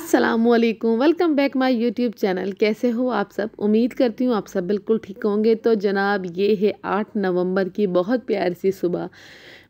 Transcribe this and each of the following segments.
असलकुम welcome back my YouTube channel कैसे हो आप सब उम्मीद करती हूँ आप सब बिल्कुल ठीक होंगे तो जनाब ये है आठ नवंबर की बहुत प्यारी सी सुबह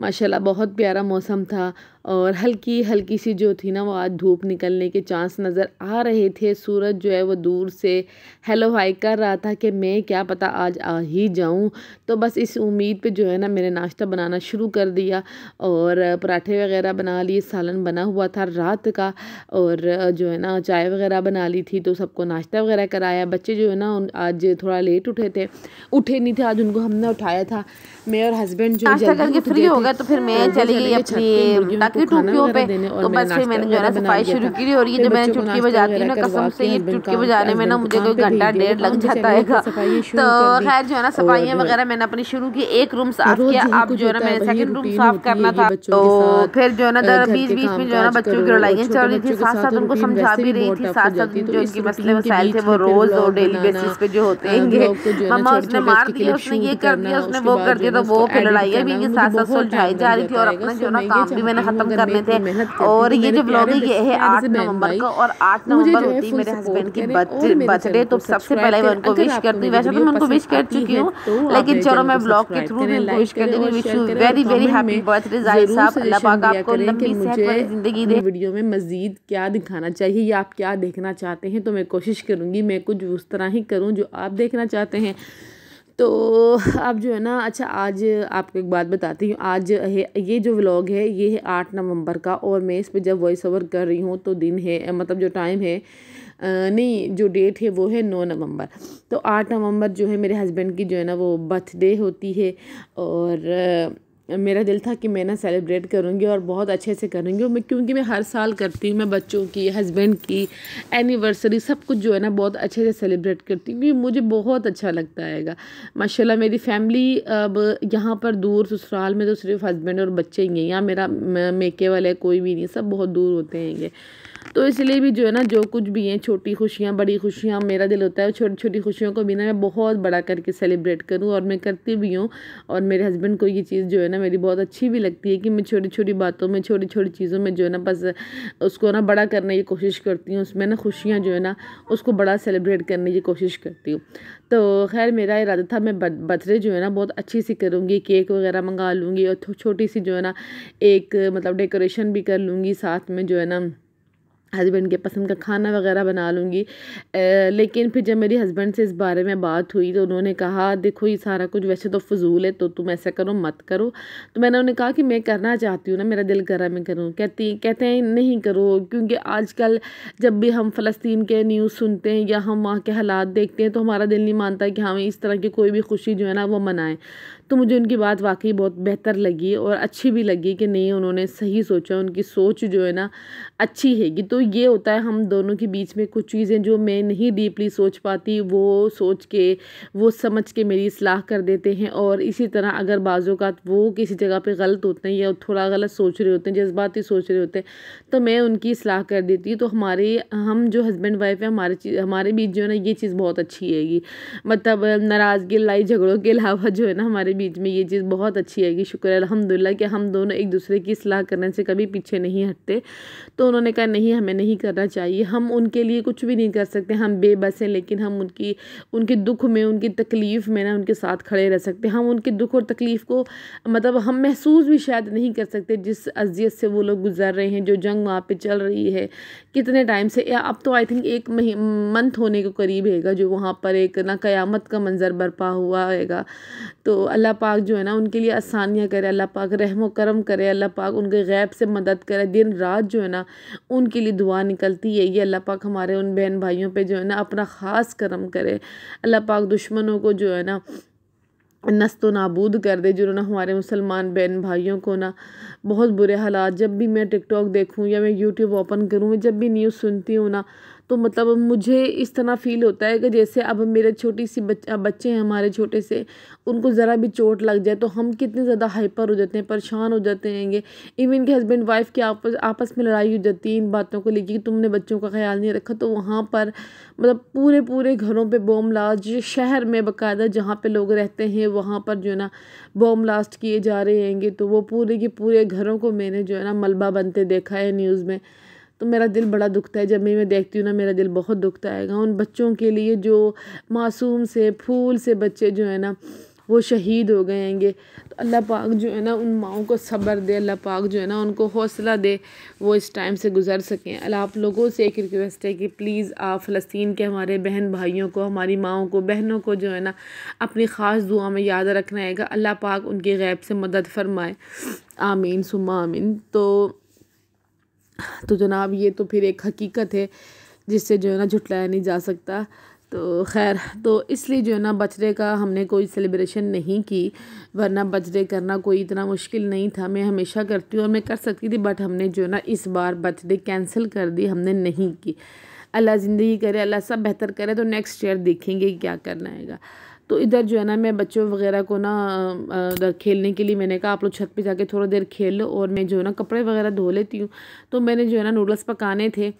माशाल्लाह बहुत प्यारा मौसम था और हल्की हल्की सी जो थी ना वो आज धूप निकलने के चांस नज़र आ रहे थे सूरज जो है वो दूर से हेलो हाई कर रहा था कि मैं क्या पता आज आ ही जाऊँ तो बस इस उम्मीद पे जो है ना मैंने नाश्ता बनाना शुरू कर दिया और पराठे वगैरह बना लिए सालन बना हुआ था रात का और जो है ना चाय वगैरह बना ली थी तो सबको नाश्ता वगैरह कराया बच्चे जो है ना आज थोड़ा लेट उठे थे उठे नहीं थे आज उनको हमने उठाया था मैं और हस्बैंड जो है फ्री हो गया तो फिर मैं हाँ, चली गई के टूकियों पे तो बस फिर मैंने जो है ना सफाई शुरू की और ये जो मैंने चुटकी बजाती हूँ ना कसम से ये चुटकी बजाने में ना मुझे कोई घंटा डेढ़ लग जाता है तो खैर जो है ना सफाइयाँ वगैरह मैंने अपनी शुरू की एक रूम साफ किया अब तो जो है ना मैंने सेकंड रूम साफ करना था तो फिर जो है ना बीच बीच में जो है ना बच्चों की लड़ाइयाँ चल रही थी साथ साथ उनको समझा भी रही थी साथ साथ जो इनके मसले मसाइल थे वो रोज और डेली बेसिस पे जो होते हैं मम्मा उसने मार दिया उसने ये कर दिया उसने वो कर दिया तो वो फिर लड़ाइया भी इनके साथ साथ सुलझाई जा रही थी और अपना जो है ना काम भी मैंने खत्म काम करने तो थे और ये जो ब्लॉग है ये है आठ नवंबर का और आठ नवंबर होती है मेरे हस्बैंड की बर्थडे तो सबसे पहले मैं उनको विश करती हूँ वैसे तो मैं उनको विश कर चुकी हूँ तो लेकिन चलो मैं ब्लॉग के थ्रू भी उनको विश कर दूँगी wish you very very happy birthday Zahir साहब अल्लाह पाक आपको लंबी सेहत जिंदगी दे वीडियो में मजीद क्या दिखाना चाहिए या आप क्या देखना चाहते हैं तो मैं कोशिश करूंगी मैं कुछ उस तरह ही करूँ जो आप देखना चाहते हैं तो आप जो है ना अच्छा आज आपको एक बात बताती हूँ आज है ये जो व्लॉग है ये है आठ नवंबर का और मैं इस पर जब वॉइस ओवर कर रही हूँ तो दिन है मतलब जो टाइम है नहीं जो डेट है वो है नौ नवंबर तो आठ नवंबर जो है मेरे हस्बैंड की जो है ना वो बर्थडे होती है और मेरा दिल था कि मैं ना सेलिब्रेट करूँगी और बहुत अच्छे से करूँगी मैं क्योंकि मैं हर साल करती हूँ मैं बच्चों की हस्बैंड की एनिवर्सरी सब कुछ जो है ना बहुत अच्छे से सेलिब्रेट करती हूँ क्योंकि मुझे बहुत अच्छा लगता है माशाल्लाह मेरी फैमिली अब यहाँ पर दूर ससुराल में तो सिर्फ हस्बैंड और बच्चे ही हैं यहाँ मेरा मेके वाले कोई भी नहीं सब बहुत दूर होते हैंगे तो इसलिए भी जो है ना जो कुछ भी हैं छोटी खुशियाँ बड़ी खुशियाँ मेरा दिल होता है छोटी छोटी खुशियों को भी ना मैं बहुत बड़ा करके सेलिब्रेट करूँ और मैं करती भी हूँ और मेरे हस्बैंड को ये चीज़ जो है ना मेरी बहुत अच्छी भी लगती है कि मैं छोटी छोटी बातों में छोटी छोटी चीज़ों में जो है ना बस उसको ना बड़ा करने की कोशिश करती हूँ उसमें ना खुशियाँ जो है ना उसको बड़ा सेलिब्रेट करने की कोशिश करती हूँ तो खैर मेरा इरादा था मैं बर्थडे जो है ना बहुत अच्छी सी करूँगी केक वगैरह मंगा लूँगी और छोटी सी जो है ना एक मतलब डेकोरेशन भी कर लूँगी साथ में जो है ना हस्बैंड के पसंद का खाना वगैरह बना लूँगी लेकिन फिर जब मेरी हस्बैंड से इस बारे में बात हुई तो उन्होंने कहा देखो ये सारा कुछ वैसे तो फजूल है तो तुम ऐसा करो मत करो तो मैंने उन्हें कहा कि मैं करना चाहती हूँ ना मेरा दिल करा मैं करूँ कहती कहते हैं नहीं करो क्योंकि आजकल जब भी हम फ़लस्तीन के न्यूज़ सुनते हैं या हम वहाँ के हालात देखते हैं तो हमारा दिल नहीं मानता कि हमें हाँ, इस तरह की कोई भी खुशी जो है ना वो मनाएं तो मुझे उनकी बात वाकई बहुत बेहतर लगी और अच्छी भी लगी कि नहीं उन्होंने सही सोचा उनकी सोच जो है ना अच्छी हैगी तो ये होता है हम दोनों के बीच में कुछ चीज़ें जो मैं नहीं डीपली सोच पाती वो सोच के वो समझ के मेरी सलाह कर देते हैं और इसी तरह अगर बाज़ों का वो किसी जगह पर गलत होते हैं या थोड़ा गलत सोच रहे होते हैं जज्बाती सोच रहे होते हैं तो मैं उनकी सलाह कर देती हूँ तो हमारे हम जो हस्बैंड वाइफ है हमारे हमारे बीच जो है ना ये चीज़ बहुत अच्छी हैगी मतलब नाराज़गी लड़ाई झगड़ों के अलावा जो है ना हमारे बीच में ये चीज़ बहुत अच्छी आएगी शुक्र अलहमदिल्ला कि हम दोनों एक दूसरे की सलाह करने से कभी पीछे नहीं हटते तो उन्होंने कहा नहीं हमें नहीं करना चाहिए हम उनके लिए कुछ भी नहीं कर सकते हम बेबस हैं लेकिन हम उनकी उनके दुख में उनकी तकलीफ़ में ना उनके साथ खड़े रह सकते हम उनके दुख और तकलीफ़ को मतलब हम महसूस भी शायद नहीं कर सकते जिस अजियत से वो लोग गुजर रहे हैं जो जंग वहाँ पर चल रही है कितने टाइम से अब तो आई थिंक एक मंथ होने के करीब हैगा जो वहाँ पर एक ना क़यामत का मंज़र बरपा हुआ है तो अल्लाह अल्लाह पाक जो है ना उनके लिए आसानियाँ करे अल्लाह पाक रहम करम करे अल्लाह पाक उनके गैब से मदद करे दिन रात जो है ना उनके लिए दुआ निकलती है ये अल्लाह पाक हमारे उन बहन भाइयों पे जो है ना अपना ख़ास करम करे अल्लाह पाक दुश्मनों को जो है ना नस्त नाबूद कर दे जिन्होंने हमारे मुसलमान बहन भाइयों को ना बहुत बुरे हालात जब भी मैं टिकटॉक देखूँ या मैं यूट्यूब ओपन करूँ जब भी न्यूज़ सुनती हूँ ना तो मतलब मुझे इस तरह फील होता है कि जैसे अब मेरे छोटी सी बच, बच्चे हैं हमारे छोटे से उनको ज़रा भी चोट लग जाए तो हम कितने ज़्यादा हाइपर हो जाते हैं परेशान हो जाते हैंगे इवन के हस्बैंड वाइफ के आपस आपस में लड़ाई हो जाती है इन बातों को लेकर कि तुमने बच्चों का ख्याल नहीं रखा तो वहाँ पर मतलब पूरे पूरे घरों पर बॉम लास्ट शहर में बाकायदा जहाँ पर लोग रहते हैं वहाँ पर जो है ना बॉम लास्ट किए जा रहे हैंगे तो वो पूरे के पूरे घरों को मैंने जो है ना मलबा बनते देखा है न्यूज़ में तो मेरा दिल बड़ा दुखता है जब भी मैं देखती हूँ ना मेरा दिल बहुत दुखता है उन बच्चों के लिए जो मासूम से फूल से बच्चे जो है ना वो शहीद हो गए होंगे तो अल्लाह पाक जो है ना उन माओ को सब्र दे अल्लाह पाक जो है ना उनको हौसला दे वो इस टाइम से गुजर सकें अल्लाह आप लोगों से एक रिक्वेस्ट है कि प्लीज़ आप फ़लस्तीन के हमारे बहन भाइयों को हमारी माओ को बहनों को जो है ना अपनी ख़ास दुआ में याद रखना है अल्लाह पाक उनकी गैब से मदद फरमाए आमीन सुमा आमीन तो तो जनाब ये तो फिर एक हकीकत है जिससे जो है ना झुटलाया नहीं जा सकता तो खैर तो इसलिए जो है ना बर्थडे का हमने कोई सेलिब्रेशन नहीं की वरना बर्थडे करना कोई इतना मुश्किल नहीं था मैं हमेशा करती हूँ और मैं कर सकती थी बट हमने जो है ना इस बार बर्थडे कैंसिल कर दी हमने नहीं की अल्लाह ज़िंदगी करे अल्लाह सब बेहतर करे तो नेक्स्ट ईयर देखेंगे क्या करना हैगा तो इधर जो है ना मैं बच्चों वगैरह को ना इधर खेलने के लिए मैंने कहा आप लोग छत पे जाके थोड़ा देर खेल लो और मैं जो है ना कपड़े वगैरह धो लेती हूँ तो मैंने जो है ना नूडल्स पकाने थे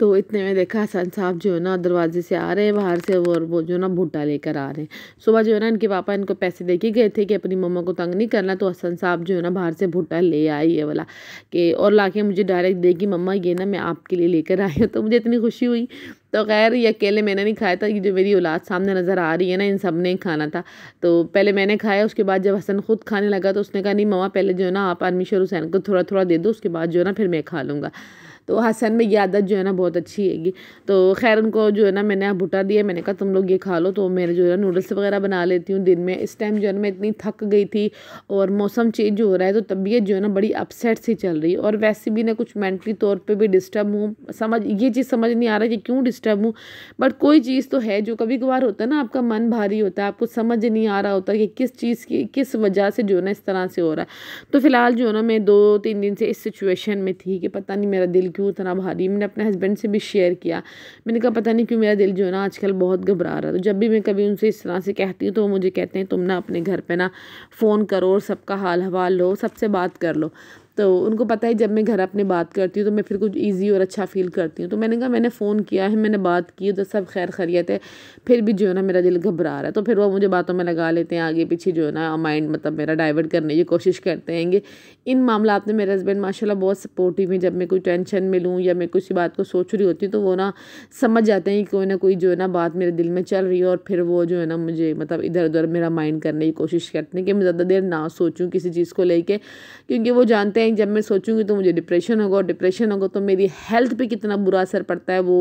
तो इतने में देखा हसन साहब जो है ना दरवाजे से आ रहे हैं बाहर से और वो जो ना भुट्टा लेकर आ रहे हैं सुबह जो है ना इनके पापा इनको पैसे दे के गए थे कि अपनी मम्मा को तंग नहीं करना तो हसन साहब जो है ना बाहर से भुट्टा ले आई ये वाला कि और ला के मुझे डायरेक्ट देगी मम्मा ये ना मैं आपके लिए लेकर आई हूँ तो मुझे इतनी खुशी हुई तो खैर ये अकेले मैंने नहीं खाया था ये जो मेरी औलाद सामने नज़र आ रही है ना इन सब ने खाना था तो पहले मैंने खाया उसके बाद जब हसन खुद खाने लगा तो उसने कहा नहीं मम्मा पहले जो है ना आप अनमीशर हुसैन को थोड़ा थोड़ा दे दो उसके बाद जो है ना फिर मैं खा लूँगा तो हसन में ये आदत जो है ना बहुत अच्छी हैगी तो खैर उनको जो है ना मैंने भुटा दिया मैंने कहा तुम लोग ये खा लो तो मेरे जो है ना नूडल्स वगैरह बना लेती हूँ दिन में इस टाइम जो है ना मैं इतनी थक गई थी और मौसम चेंज हो रहा है तो तबीयत जो है ना बड़ी अपसेट सी चल रही है और वैसे भी ना कुछ मैंटली तौर पर भी डिस्टर्ब हूँ समझ ये चीज़ समझ नहीं आ रहा कि क्यों डिस्टर्ब हूँ बट कोई चीज़ तो है जो कभी कभार होता है ना आपका मन भारी होता है आपको समझ नहीं आ रहा होता कि किस चीज़ की किस वजह से जो है ना इस तरह से हो रहा है तो फ़िलहाल जो है ना मैं दो तीन दिन से इस सिचुएशन में थी कि पता नहीं मेरा दिल क्यों इतना भारी मैंने अपने हस्बैंड से भी शेयर किया मैंने कहा पता नहीं क्यों मेरा दिल जो है ना आजकल बहुत घबरा रहा है तो जब भी मैं कभी उनसे इस तरह से कहती हूँ तो वो मुझे कहते हैं तुम ना अपने घर पर ना फ़ोन करो और सबका हाल हवाल लो सबसे बात कर लो तो उनको पता है जब मैं घर अपने बात करती हूँ तो मैं फिर कुछ ईजी और अच्छा फ़ील करती हूँ तो मैंने कहा मैंने फ़ोन किया है मैंने बात की तो सब खैर खरीत है फिर भी जो है ना मेरा दिल घबरा रहा है तो फिर वो मुझे बातों में लगा लेते हैं आगे पीछे जो है ना माइंड मतलब मेरा डाइवर्ट करने की कोशिश करते हैं इन मामला में मेरे हस्बैंड माशाला बहुत सपोर्टिव हैं जब मैं कोई टेंशन में लूँ या मैं किसी बात को सोच रही होती हूँ तो वो ना समझ जाते हैं कि कोई ना कोई जो है ना बात मेरे दिल में चल रही है और फिर वो जो है ना मुझे मतलब इधर उधर मेरा माइंड करने की कोशिश करते हैं कि मैं ज़्यादा देर ना सोचूँ किसी चीज़ को लेके क्योंकि वो जानते हैं कहीं जब मैं सोचूंगी तो मुझे डिप्रेशन होगा और डिप्रेशन होगा तो मेरी हेल्थ पे कितना बुरा असर पड़ता है वो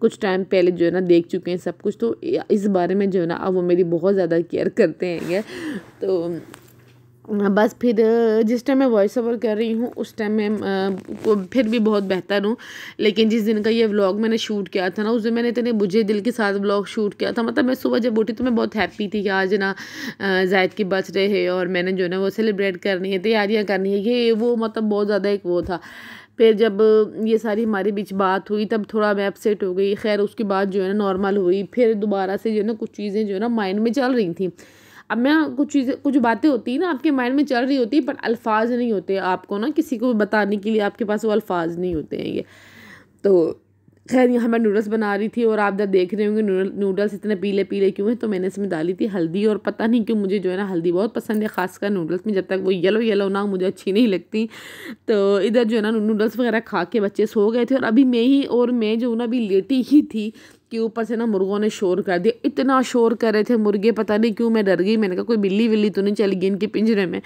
कुछ टाइम पहले जो है ना देख चुके हैं सब कुछ तो इस बारे में जो है ना अब वो मेरी बहुत ज़्यादा केयर करते हैं तो बस फिर जिस टाइम मैं वॉइस ओवर कर रही हूँ उस टाइम मैं फिर भी बहुत बेहतर हूँ लेकिन जिस दिन का ये व्लॉग मैंने शूट किया था ना उस दिन मैंने इतने बुझे दिल के साथ व्लॉग शूट किया था मतलब मैं सुबह जब उठी तो मैं बहुत हैप्पी थी कि आज ना जायद की बर्थडे है और मैंने जो ना वो सेलिब्रेट करनी है तैयारियाँ करनी है ये वो मतलब बहुत ज़्यादा एक वो था फिर जब ये सारी हमारे बीच बात हुई तब थोड़ा मैं अपसेट हो गई खैर उसके बाद जो है ना नॉर्मल हुई फिर दोबारा से जो है ना कुछ चीज़ें जो है ना माइंड में चल रही थी अब मैं कुछ चीज़ें कुछ बातें होती हैं ना आपके माइंड में चल रही होती है पर अल्फाज नहीं होते आपको ना किसी को बताने के लिए आपके पास वो अल्फाज नहीं होते हैं ये तो खैर यहाँ मैं नूडल्स बना रही थी और आप जब देख रहे होंगे नूडल्स इतने पीले पीले क्यों हैं तो मैंने इसमें डाली थी हल्दी और पता नहीं क्यों मुझे जो है ना हल्दी बहुत पसंद है खासकर नूडल्स में जब तक वो येलो येलो ना मुझे अच्छी नहीं लगती तो इधर जो है ना नूडल्स वगैरह खा के बच्चे सो गए थे और अभी मैं ही और मैं जो ना अभी लेटी ही थी कि ऊपर से ना मुर्गों ने शोर कर दिया इतना शोर कर रहे थे मुर्गे पता नहीं क्यों मैं डर गई मैंने कहा कोई बिल्ली विल्ली तो नहीं चली गई इनके पिंजरे में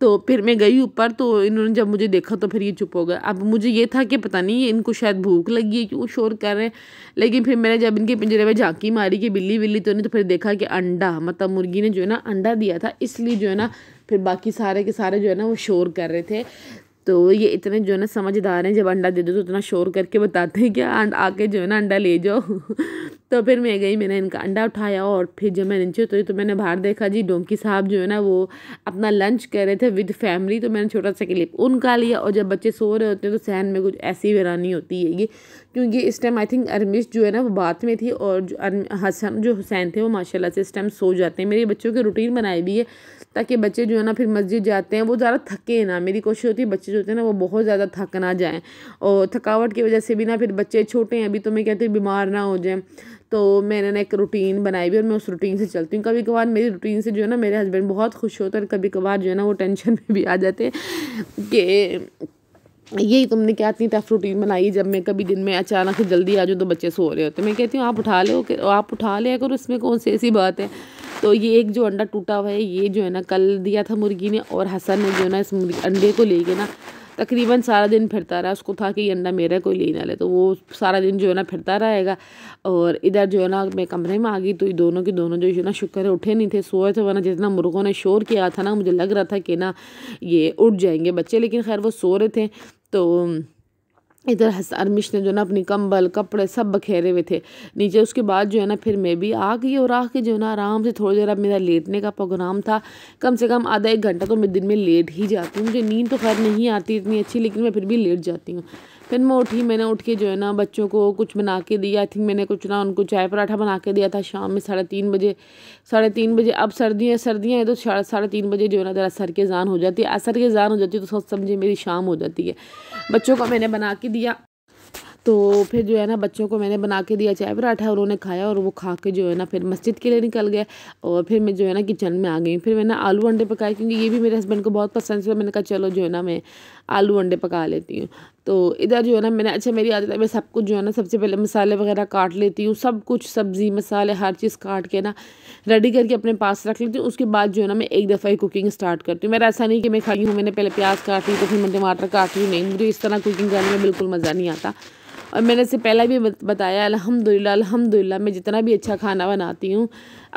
तो फिर मैं गई ऊपर तो इन्होंने जब मुझे देखा तो फिर ये चुप हो गए अब मुझे ये था कि पता नहीं इनको शायद भूख लगी है क्यों शोर कर रहे हैं लेकिन फिर मैंने जब इनके पिंजरे में झांकी मारी कि बिल्ली विल्ली तो नहीं तो फिर देखा कि अंडा मतलब मुर्गी ने जो है ना अंडा दिया था इसलिए जो है ना फिर बाकी सारे के सारे जो है ना वो शोर कर रहे थे तो ये इतने जो है ना समझदार हैं जब अंडा दे दो तो इतना शोर करके बताते हैं कि आके जो है ना अंडा ले जाओ तो फिर मैं गई मैंने इनका अंडा उठाया और फिर जब मैं नीचे उतरी तो मैंने बाहर देखा जी डोंकी साहब जो है ना वो अपना लंच कर रहे थे विद फैमिली तो मैंने छोटा सा क्लिप उनका लिया और जब बच्चे सो रहे होते हैं तो सहन में कुछ ऐसी वीरानी होती है ये क्योंकि इस टाइम आई थिंक अरमिश जो है ना वो बात में थी और जो हसन जो हुसैन थे वो माशाल्लाह से इस टाइम सो जाते हैं मेरे बच्चों की रूटीन बनाई भी है ताकि बच्चे जो है ना फिर मस्जिद जाते हैं वो ज़्यादा थके ना मेरी कोशिश होती है बच्चे जो होते हैं ना वो बहुत ज़्यादा थक ना जाएँ और थकावट की वजह से भी ना फिर बच्चे छोटे हैं अभी तो मैं कहती हूँ बीमार ना हो जाएँ तो मैंने ना एक रूटीन बनाई भी और मैं उस रूटीन से चलती हूँ कभी कभार मेरी रूटीन से जो है ना मेरे हस्बैंड बहुत खुश होते हैं और कभी कभार जो है ना वो टेंशन में भी आ जाते हैं कि यही तुमने क्या इतनी टफ रूटीन बनाई जब मैं कभी दिन में अचानक से जल्दी आ जाऊँ तो बच्चे सो रहे होते मैं कहती हूँ आप उठा लो आप उठा लिया करो इसमें कौन सी ऐसी बात है तो ये एक जो अंडा टूटा हुआ है ये जो है ना कल दिया था मुर्गी ने और हसन ने जो है ना इस अंडे को के ना तकरीबन सारा दिन फिरता रहा उसको था कि ये अंडा मेरा कोई ले ना ले तो वो सारा दिन जो है ना फिरता रहेगा और इधर जो है ना मैं कमरे में आ गई तो ये दोनों के दोनों जो है ना शुक्र है उठे नहीं थे सोए थे वरना जितना मुर्गों ने शोर किया था ना मुझे लग रहा था कि ना ये उठ जाएंगे बच्चे लेकिन खैर वो सो रहे थे तो इधर हरमिश ने जो है ना अपनी कंबल कपड़े सब बखेरे हुए थे नीचे उसके बाद जो है ना फिर मैं भी आ गई और आके जो है ना आराम से थोड़ी देर अब मेरा लेटने का प्रोग्राम था कम से कम आधा एक घंटा तो मैं दिन में लेट ही जाती हूँ मुझे नींद तो खैर नहीं आती इतनी अच्छी लेकिन मैं फिर भी लेट जाती हूँ फिर मैं उठी मैंने उठ के जो है ना बच्चों को कुछ बना के दिया आई थिंक मैंने कुछ ना उनको चाय पराठा बना के दिया था शाम में साढ़े तीन बजे साढ़े तीन बजे अब सर्दियाँ सर्दियाँ हैं तो साढ़े तीन बजे जो है ना ज़रा सर के जान हो जाती है असर के जान हो जाती है तो सोच समझे मेरी शाम हो जाती है बच्चों को मैंने बना के दिया तो फिर जो है ना बच्चों को मैंने बना के दिया चाय पराठा उन्होंने खाया और वो खा के जो है ना फिर मस्जिद के लिए निकल गए और फिर मैं जो है ना किचन में आ गई फिर मैंने आलू अंडे पकाए क्योंकि ये भी मेरे हस्बैंड को बहुत पसंद है मैंने कहा चलो जो है ना मैं आलू अंडे पका लेती हूँ तो इधर जो है ना मैंने अच्छा मेरी आदत है मैं सब कुछ जो है ना सबसे पहले मसाले वगैरह काट लेती हूँ सब कुछ सब्ज़ी मसाले हर चीज़ काट के ना रेडी करके अपने पास रख लेती हूँ उसके बाद जो है ना मैं एक दफ़ा ही कुकिंग स्टार्ट करती हूँ मेरा ऐसा नहीं कि मैं खाई हूँ मैंने पहले प्याज काट ली तो फिर मैं टमाटर काट ली नहीं मुझे इस तरह कुकिंग करने में बिल्कुल मज़ा नहीं आता और मैंने इससे पहला भी बताया अलहमदिल्ला अलहमदिल्ला मैं जितना भी अच्छा खाना बनाती हूँ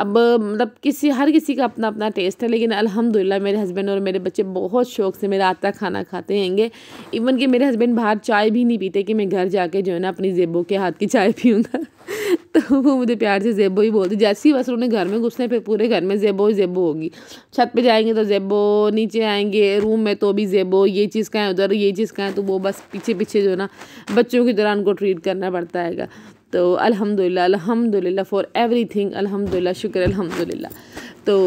अब मतलब किसी हर किसी का अपना अपना टेस्ट है लेकिन अलहमदिल्ला मेरे हस्बैंड और मेरे बच्चे बहुत शौक से मेरा आता खाना खाते हैंगे इवन कि मेरे हस्बैंड बाहर चाय भी नहीं पीते कि मैं घर जाके जो है ना अपनी जेबों के हाथ की चाय पीऊँगा तो वो मुझे प्यार से जेबो ही बोलती जैसे ही बस उन्हें घर में घुसने पे पूरे घर में जेबो ही जेबो होगी छत पे जाएंगे तो जेबो नीचे आएंगे रूम में तो भी जेबो ये चीज़ कहाँ उधर ये चीज़ कहाँ तो वो बस पीछे पीछे जो ना बच्चों की तरह उनको ट्रीट करना पड़ता है तो अलहमदिल्ला अलहमदिल्ला फॉर एवरी थिंग शुक्र अलहमदिल्ला तो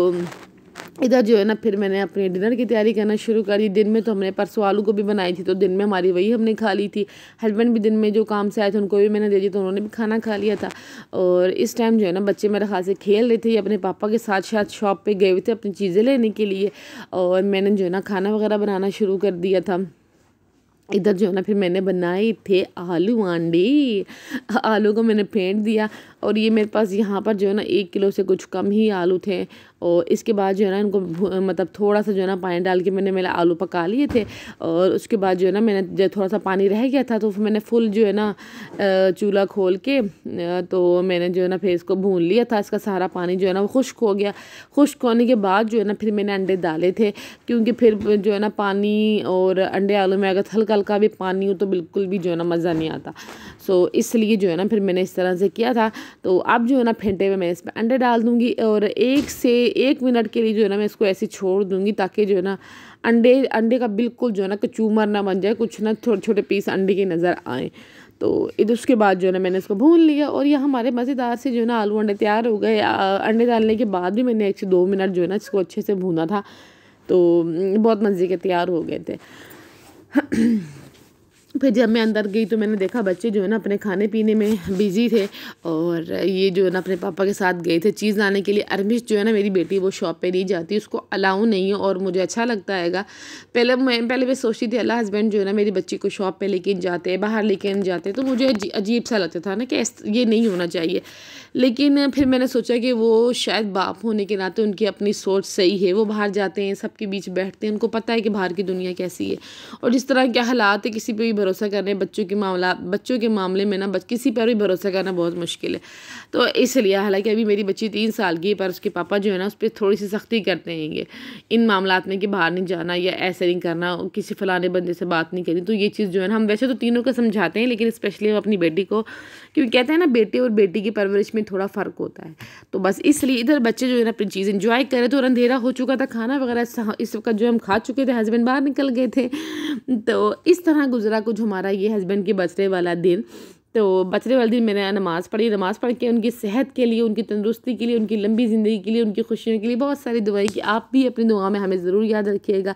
इधर जो है ना फिर मैंने अपने डिनर की तैयारी करना शुरू कर दी दिन में तो हमने परसों आलू गोभी बनाई थी तो दिन में हमारी वही हमने खा ली थी हस्बैंड भी दिन में जो काम से आए थे उनको भी मैंने दे दी तो उन्होंने भी खाना खा लिया था और इस टाइम जो है ना बच्चे मेरे खास से खेल रहे थे अपने पापा के साथ साथ शॉप पर गए हुए थे अपनी चीज़ें लेने के लिए और मैंने जो है ना खाना वगैरह बनाना शुरू कर दिया था इधर जो है ना फिर मैंने बनाए थे आलू आंडी आलू को मैंने फेंट दिया और ये मेरे पास यहाँ पर जो है ना एक किलो से कुछ कम ही आलू थे और इसके बाद जो है ना इनको मतलब थोड़ा सा जो है ना पानी डाल के मैंने मेरे आलू पका लिए थे और उसके बाद जो है ना मैंने जब थोड़ा सा पानी रह गया था तो मैंने फुल जो है ना चूल्हा खोल के तो मैंने जो है ना फिर इसको भून लिया था इसका सारा पानी जो है ना वो खुश्क हो गया खुश्क होने के बाद जो है ना फिर मैंने अंडे डाले थे क्योंकि फिर जो है ना पानी और अंडे आलू में अगर हल्का हल्का भी पानी हो तो बिल्कुल भी जो है ना मज़ा नहीं आता सो so, इसलिए जो है ना फिर मैंने इस तरह से किया था तो अब जो है ना फेंटे में मैं इस पर अंडे डाल दूँगी और एक से एक मिनट के लिए जो है ना मैं इसको ऐसे छोड़ दूँगी ताकि जो है ना अंडे अंडे का बिल्कुल जो है ना कचूमर ना बन जाए कुछ ना छोटे छोटे पीस अंडे के नज़र आए तो इधर उसके बाद जो है ना मैंने इसको भून लिया और ये हमारे मज़ेदार से जो है ना आलू अंडे तैयार हो गए अंडे डालने के बाद भी मैंने एक से दो मिनट जो है ना इसको अच्छे से भूना था तो बहुत मज़े के तैयार हो गए थे फिर जब मैं अंदर गई तो मैंने देखा बच्चे जो है ना अपने खाने पीने में बिज़ी थे और ये जो है ना अपने पापा के साथ गए थे चीज़ लाने के लिए अरमिश जो है ना मेरी बेटी वो शॉप पे नहीं जाती उसको अलाउ नहीं है और मुझे अच्छा लगता है पहले मैं पहले मैं सोचती थी अल्लाह हस्बैंड जो है ना मेरी बच्ची को शॉप पर लेके जाते बाहर लेके जाते तो मुझे अजीब सा लगता था ना कि ये नहीं होना चाहिए लेकिन फिर मैंने सोचा कि वो शायद बाप होने के नाते उनकी अपनी सोच सही है वो बाहर जाते हैं सबके बीच बैठते हैं उनको पता है कि बाहर की दुनिया कैसी है और जिस तरह के हालात है किसी पर भरोसा करने बच्चों के मामला बच्चों के मामले में ना किसी पर भी भरोसा करना बहुत मुश्किल है तो इसलिए हालांकि अभी मेरी बच्ची तीन साल की पर उसके पापा जो है ना उस पर थोड़ी सी सख्ती करते हैं इन मामला में कि बाहर नहीं जाना या ऐसे नहीं करना किसी फलाने बंदे से बात नहीं करनी तो ये चीज़ जो है ना हम वैसे तो तीनों को समझाते हैं लेकिन स्पेशली हम अपनी बेटी को क्योंकि कहते हैं ना बेटे और बेटी की परवरिश में थोड़ा फ़र्क होता है तो बस इसलिए इधर बच्चे जो है ना अपनी चीज़ इन्जॉय करें तो अंधेरा हो चुका था खाना वगैरह इस वक्त जो हम खा चुके थे हस्बैंड बाहर निकल गए थे तो इस तरह गुजरा कुछ हमारा ये हस्बैंड के बर्थडे वाला दिन तो बचने वाले दिन मैंने नमाज़ पढ़ी नमाज़ पढ़ के उनकी सेहत के लिए उनकी तंदुरुस्ती के लिए उनकी लंबी ज़िंदगी के लिए उनकी खुशियों के लिए बहुत सारी दुआएं कि आप भी अपनी दुआ में हमें ज़रूर याद रखिएगा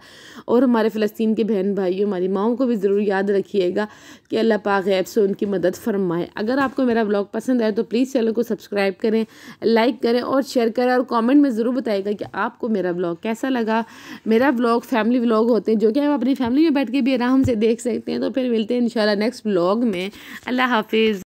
और हमारे फ़लस्तीन के बहन भाइयों हमारी माओ को भी ज़रूर याद रखिएगा कि अल्लाह पाक गैब से उनकी मदद फरमाए अगर आपको मेरा ब्लॉग पसंद आए तो प्लीज़ चैनल को सब्सक्राइब करें लाइक करें और शेयर करें और कॉमेंट में ज़रूर बताएगा कि आपको मेरा ब्लॉग कैसा लगा मेरा ब्लॉग फैमिली ब्लॉग होते हैं जो कि आप अपनी फैमिली में बैठ के भी आराम से देख सकते हैं तो फिर मिलते हैं इन नेक्स्ट ब्लॉग में अल्लाह हाफ Hafiz